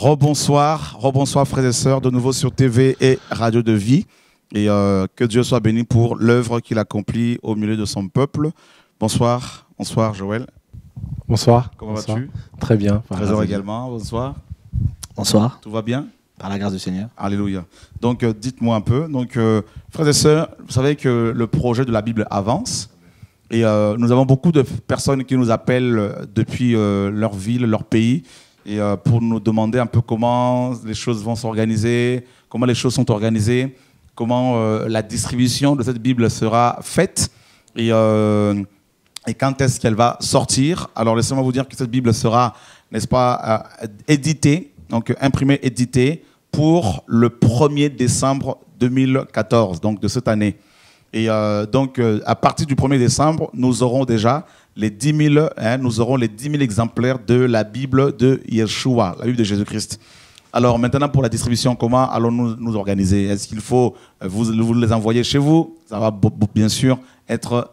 Rebonsoir, rebonsoir frères et sœurs, de nouveau sur TV et Radio de Vie. Et euh, que Dieu soit béni pour l'œuvre qu'il accomplit au milieu de son peuple. Bonsoir, bonsoir Joël. Bonsoir. Comment vas-tu Très bien. Trésor également, bonsoir. Bonsoir. Tout va bien par la grâce du Seigneur. Alléluia. Donc, euh, dites-moi un peu. Donc, euh, frères et sœurs, vous savez que le projet de la Bible avance. Et nous avons beaucoup de personnes qui nous appellent depuis leur ville, leur pays, et euh, pour nous demander un peu comment les choses vont s'organiser, comment les choses sont organisées, comment euh, la distribution de cette Bible sera faite et, euh, et quand est-ce qu'elle va sortir. Alors laissez-moi vous dire que cette Bible sera, n'est-ce pas, éditée, donc imprimée, éditée pour le 1er décembre 2014, donc de cette année. Et donc, à partir du 1er décembre, nous aurons déjà les 10 000, hein, nous aurons les 10 000 exemplaires de la Bible de Yeshua, la Bible de Jésus-Christ. Alors maintenant, pour la distribution, comment allons-nous nous organiser Est-ce qu'il faut euh, vous, les envoyer chez vous Ça va bien sûr être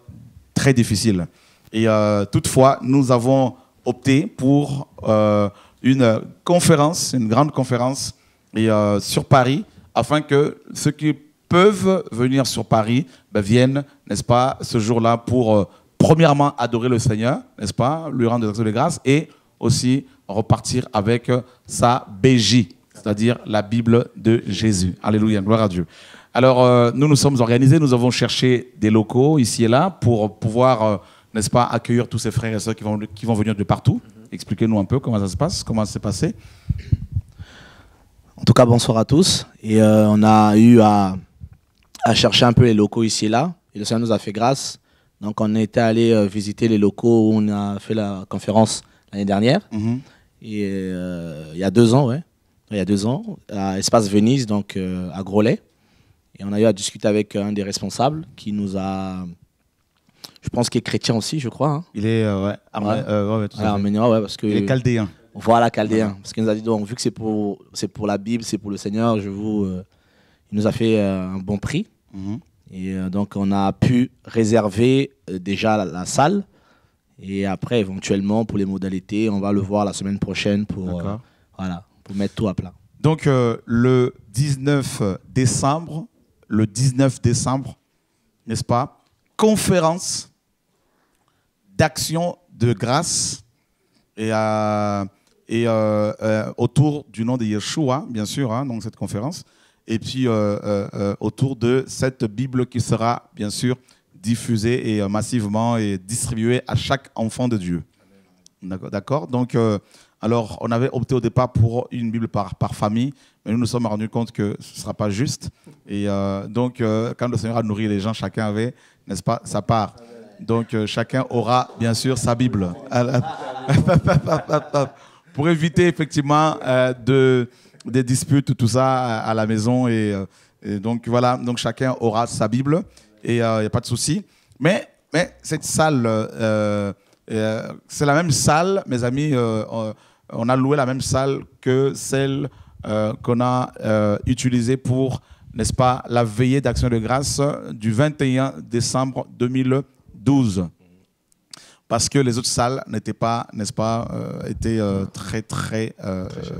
très difficile. Et euh, toutefois, nous avons opté pour euh, une conférence, une grande conférence et, sur Paris, afin que ceux qui peuvent venir sur Paris ben, viennent, n'est-ce pas, ce jour-là pour premièrement, adorer le Seigneur, n'est-ce pas Lui rendre des grâces de grâce et aussi repartir avec sa BJ, c'est-à-dire la Bible de Jésus. Alléluia, gloire à Dieu. Alors, euh, nous nous sommes organisés, nous avons cherché des locaux ici et là pour pouvoir, euh, n'est-ce pas, accueillir tous ces frères et sœurs qui vont, qui vont venir de partout. Expliquez-nous un peu comment ça se passe, comment ça s'est passé. En tout cas, bonsoir à tous. Et euh, on a eu à, à, chercher un peu les locaux ici et là. Et le Seigneur nous a fait grâce. Donc on était allé euh, visiter les locaux où on a fait la conférence l'année dernière. Mhm. Et euh, il y a deux ans, ouais. Il y a deux ans, à Espace Venise, donc euh, à Grolet. Et on a eu à discuter avec un des responsables qui nous a. Je pense qu'il est chrétien aussi, je crois. Hein. Il est, ouais. Arménien. Ah, ah, ouais, parce que. Il est Voilà, chaldéen. Parce qu'il nous a dit, donc, vu que c'est pour, pour la Bible, c'est pour le Seigneur, je vous. il nous a fait un bon prix. Mhm. Et euh, donc, on a pu réserver euh, déjà la, salle. Et après, éventuellement, pour les modalités, on va le voir la semaine prochaine pour, euh, voilà, pour mettre tout à plat. Donc, le 19 décembre, le 19 décembre, n'est-ce pas Conférence d'action de grâce et, et autour du nom de Yeshua, bien sûr, hein, donc cette conférence et puis euh, euh, euh, autour de cette Bible qui sera bien sûr diffusée et massivement et distribuée à chaque enfant de Dieu. D'accord Donc, alors, on avait opté au départ pour une Bible par, par famille, mais nous nous sommes rendus compte que ce ne sera pas juste. Et donc, quand le Seigneur a nourri les gens, chacun avait, n'est-ce pas, sa part. Donc, chacun aura, bien sûr, sa Bible. pour éviter, effectivement, de, des disputes, tout ça à, la maison. Euh, et, donc voilà, donc chacun aura sa Bible et il euh, n'y a pas de souci. Mais, mais cette salle, euh, c'est la même salle, mes amis, on a loué la même salle que celle qu'on a utilisée pour, n'est-ce pas, la veillée d'action de grâce du 21 décembre 2012 parce que les autres salles n'étaient pas, n'est-ce pas, étaient très très,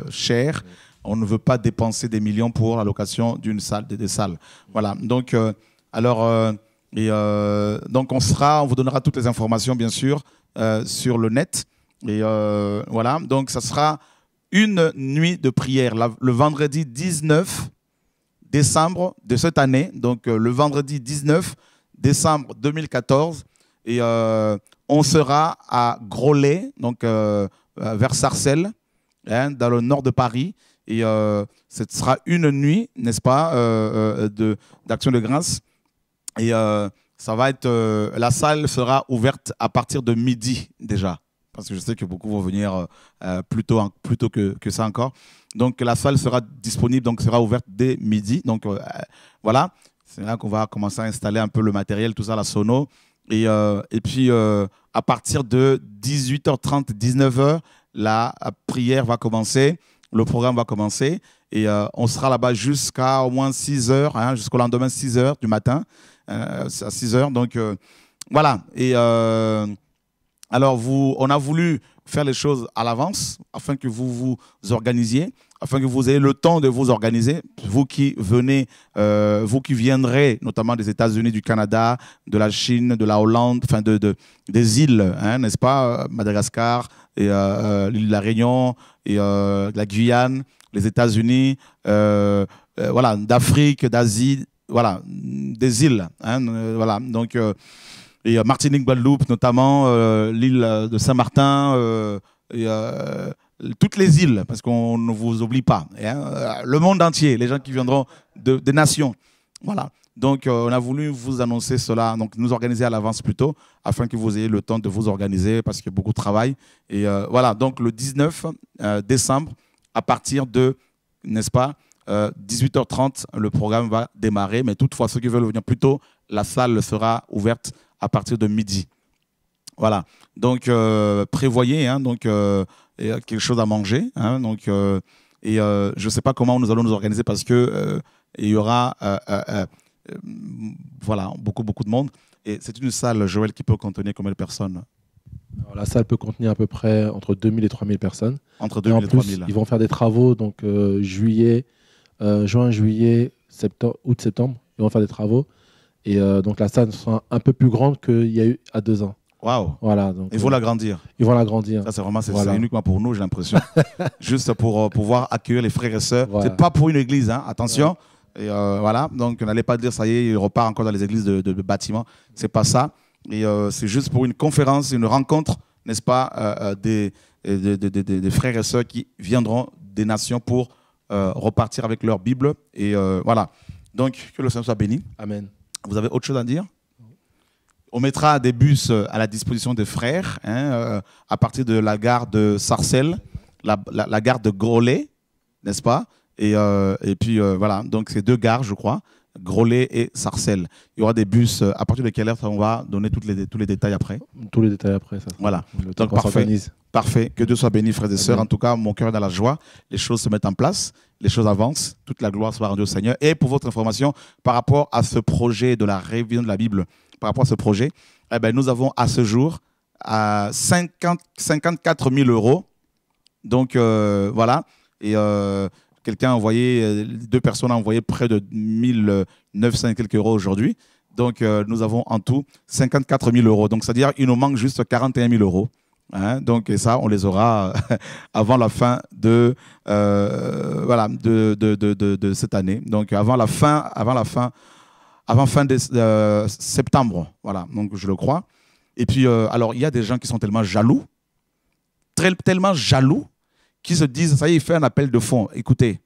chères on ne veut pas dépenser des millions pour l'allocation d'une salle, des, salles. Voilà. Donc, euh, alors, euh, et, euh, donc on sera, on vous donnera toutes les informations, bien sûr, sur le net. Et voilà. Donc, ça sera une nuit de prière le vendredi 19 décembre de cette année. Donc, le vendredi 19 décembre 2014. Et on sera à Grolet, donc vers Sarcelles, hein, dans le nord de Paris. Et euh, ce sera une nuit, n'est-ce pas, euh, euh, de, d'action de grâce. Et ça va être, la salle sera ouverte à partir de midi déjà. Parce que je sais que beaucoup vont venir hein, plus tôt, que, que, ça encore. Donc la salle sera disponible, donc sera ouverte dès midi. Donc voilà, c'est là qu'on va commencer à installer un peu le matériel, tout ça, la sono. Et, et puis à partir de 18h30, 19h, la prière va commencer le programme va commencer et euh, on sera là-bas jusqu'à au moins 6 heures, hein, jusqu'au lendemain 6 heures du matin, euh, à 6 heures. Donc euh, voilà. Et alors, vous, on a voulu faire les choses à l'avance afin que vous vous organisiez afin que vous ayez le temps de vous organiser, vous qui venez, euh, vous qui viendrez notamment des États-Unis, du Canada, de la Chine, de la Hollande, enfin de, de, des îles, hein, n'est-ce pas, euh, Madagascar, et euh, l'île de la Réunion, et la Guyane, les États-Unis, voilà, d'Afrique, d'Asie, voilà, des îles, hein, voilà, donc et Martinique, Guadeloupe notamment, l'île de Saint-Martin. et toutes les îles, parce qu'on ne vous oublie pas, hein. le monde entier, les gens qui viendront de, des nations. Voilà. Donc, euh, on a voulu vous annoncer cela, donc nous organiser à l'avance plutôt, afin que vous ayez le temps de vous organiser, parce qu'il y a beaucoup de travail. Et euh, voilà, donc le 19 euh, décembre, à partir de, n'est-ce pas, 18h30, le programme va démarrer. Mais toutefois, ceux qui veulent venir plus tôt, la salle sera ouverte à partir de midi. Voilà. Donc, euh, prévoyez hein, donc, euh, quelque chose à manger. Hein, donc, euh, et je ne sais pas comment nous allons nous organiser parce que il y aura voilà, beaucoup, beaucoup de monde. Et c'est une salle, Joël, qui peut contenir combien de personnes La salle peut contenir à peu près entre 2000 et 3000 personnes. Entre 2000 et, 3000. Ils vont faire des travaux, donc juillet, juin, juillet, septembre, août, septembre. Ils vont faire des travaux. Et donc la salle sera un peu plus grande qu'il y a eu à deux ans. Waouh. Voilà. Euh, ils vont l'agrandir. Ils vont l'agrandir. Ça, c'est vraiment c'est, uniquement pour nous, j'ai l'impression. Juste pour euh, pouvoir accueillir les frères et sœurs. C'est pas pour une église, hein, attention. Et euh, voilà. Donc, n'allez pas dire, ça y est, il repart encore dans les églises de, de, bâtiments. C'est pas ça. Et c'est juste pour une conférence, une rencontre, n'est-ce pas, des, des, des, frères et sœurs qui viendront des nations pour repartir avec leur Bible. Et voilà. Donc, que le Seigneur soit béni. Amen. Vous avez autre chose à dire on mettra des bus euh, à la disposition des frères hein, euh, à partir de la gare de Sarcelles, la, gare de Grolet, n'est-ce pas et, euh, puis voilà, donc c'est deux gares, je crois. Grolet et Sarcelles. Il y aura des bus à partir de quelle heure on va donner les, tous les détails après. Tous les détails après, ça. Voilà. Le Donc parfait. Parfait. Que Dieu soit béni, frères et sœurs. En tout cas, mon cœur est dans la joie. Les choses se mettent en place. Les choses avancent. Toute la gloire soit rendue au Seigneur. Et pour votre information, par rapport à ce projet de la révision de la Bible, par rapport à ce projet, eh ben, nous avons à ce jour 50, 54 000 euros. Donc euh, voilà. Et euh, quelqu'un euh, deux personnes ont envoyé près de 1900 900 quelques euros aujourd'hui. Donc nous avons en tout 54 000 euros. Donc c'est-à-dire il nous manque juste 41 000 euros. Hein. donc et ça, on les aura avant la fin de, voilà, de, de, de, de, cette année. Donc avant la fin, avant la fin avant fin de, euh, septembre. Voilà, donc je le crois. Et puis, euh, alors, il y a des gens qui sont tellement jaloux, très, tellement jaloux, qui se disent, ça y est, il fait un appel de fond. Écoutez,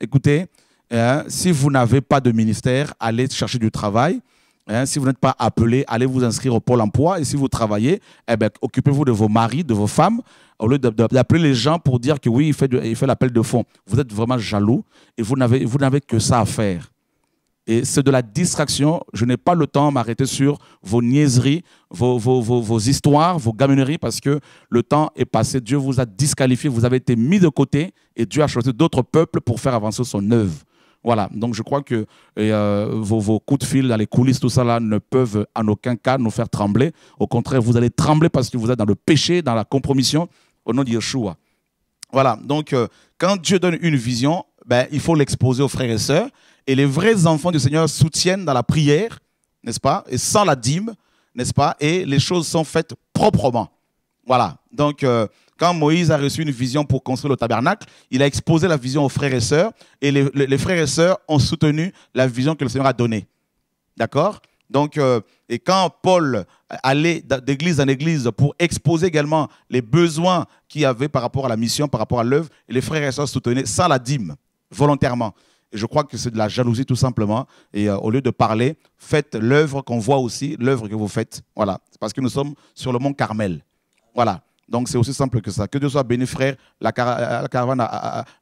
écoutez, hein, si vous n'avez pas de ministère, allez chercher du travail. Hein, si vous n'êtes pas appelé, allez vous inscrire au Pôle emploi. Et si vous travaillez, eh ben, occupez-vous de vos maris, de vos femmes, au lieu d'appeler les gens pour dire que oui, il fait, il fait l'appel de fond. Vous êtes vraiment jaloux et vous n'avez que ça à faire. Et c'est de la distraction. Je n'ai pas le temps de m'arrêter sur vos niaiseries, vos, histoires, vos gamineries, parce que le temps est passé. Dieu vous a disqualifié, vous avez été mis de côté et Dieu a choisi d'autres peuples pour faire avancer son œuvre. Voilà, donc je crois que euh, vos, coups de fil dans les coulisses, tout ça là, ne peuvent en aucun cas nous faire trembler. Au contraire, vous allez trembler parce que vous êtes dans le péché, dans la compromission, au nom de Yeshua. Voilà, donc euh, quand Dieu donne une vision, ben, il faut l'exposer aux frères et sœurs. Et les vrais enfants du Seigneur soutiennent dans la prière, n'est-ce pas Et sans la dîme, n'est-ce pas Et les choses sont faites proprement. Voilà. Donc, euh, quand Moïse a reçu une vision pour construire le tabernacle, il a exposé la vision aux frères et sœurs, et les, frères et sœurs ont soutenu la vision que le Seigneur a donnée. D'accord donc, euh, et quand Paul allait d'église en église pour exposer également les besoins qu'il avait par rapport à la mission, par rapport à l'œuvre, les frères et sœurs soutenaient sans la dîme, volontairement je crois que c'est de la jalousie tout simplement. Et euh, au lieu de parler, faites l'œuvre qu'on voit aussi, l'œuvre que vous faites. Voilà. C'est parce que nous sommes sur le mont Carmel. Voilà. Donc c'est aussi simple que ça. Que Dieu soit béni, frère. La, euh, caravane,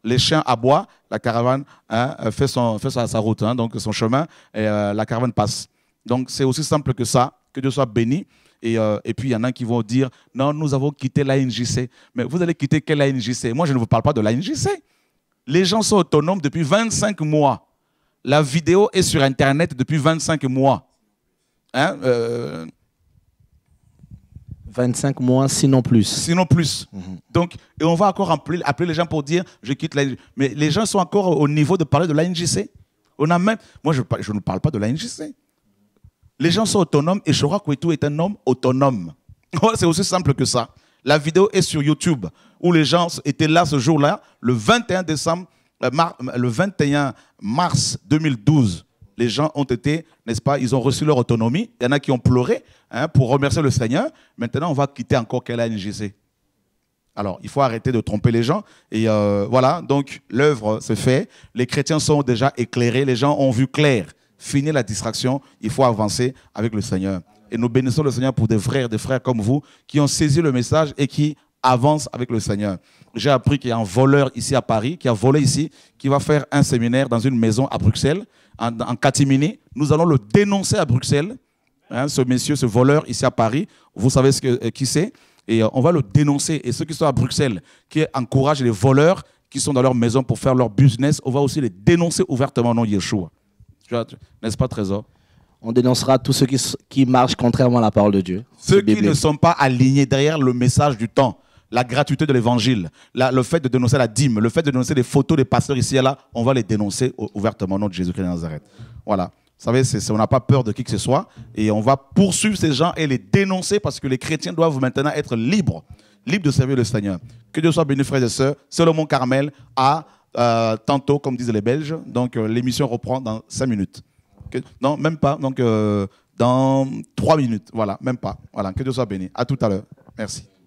les chiens aboient, la caravane hein, euh, fait, son, fait sa, route, hein, donc son chemin, et la caravane passe. Donc c'est aussi simple que ça. Que Dieu soit béni. Et, et, puis, il y en a qui vont dire, non, nous avons quitté l'ANJC. Mais vous allez quitter quelle ANJC Moi, je ne vous parle pas de l'ANJC. Les gens sont autonomes depuis 25 mois. La vidéo est sur Internet depuis 25 mois. Hein, 25 euh, mois, sinon plus. Sinon plus. Mhm. Donc, et on va encore appeler, les gens pour dire, je quitte la... Mais les gens sont encore au niveau de parler de l'ANJC. On a même... Moi, je, ne parle pas de l'ANJC. Les gens sont autonomes et Chora Kouetou est un homme autonome. C'est aussi simple que ça. La vidéo est sur YouTube, où les gens étaient là ce jour-là, le 21 décembre, euh, le 21 mars 2012. Les gens ont été, n'est-ce pas, ils ont reçu leur autonomie. Il y en a qui ont pleuré hein, pour remercier le Seigneur. Maintenant, on va quitter encore quelle NGC. Alors, il faut arrêter de tromper les gens. Et euh, voilà, donc l'œuvre se fait. Les chrétiens sont déjà éclairés. Les gens ont vu clair. Fini la distraction. Il faut avancer avec le Seigneur. Et nous bénissons le Seigneur pour des frères, des frères comme vous, qui ont saisi le message et qui avancent avec le Seigneur. J'ai appris qu'il y a un voleur ici à Paris, qui a volé ici, qui va faire un séminaire dans une maison à Bruxelles, en, en catimini. Nous allons le dénoncer à Bruxelles. Hein, ce monsieur, ce voleur ici à Paris, vous savez ce euh, qui c'est. Et euh, on va le dénoncer. Et ceux qui sont à Bruxelles, qui encouragent les voleurs qui sont dans leur maison pour faire leur business, on va aussi les dénoncer ouvertement non Yeshua. N'est-ce pas, Trésor on dénoncera tous ceux qui, marchent contrairement à la parole de Dieu. Ceux qui ne sont pas alignés derrière le message du temps, la gratuité de l'évangile, le fait de dénoncer la dîme, le fait de dénoncer les photos des pasteurs ici et là, on va les dénoncer ouvertement au nom de Jésus-Christ de Nazareth. Voilà. Vous savez, on n'a pas peur de qui que ce soit et on va poursuivre ces gens et les dénoncer parce que les chrétiens doivent maintenant être libres, libres de servir le Seigneur. Que Dieu soit béni, frères et sœurs. Salomon Carmel à euh, tantôt, comme disent les Belges. Donc euh, l'émission reprend dans cinq minutes non, même pas. Donc, euh, dans trois minutes. Voilà, même pas. Voilà, que Dieu soit béni. À tout à l'heure. Merci.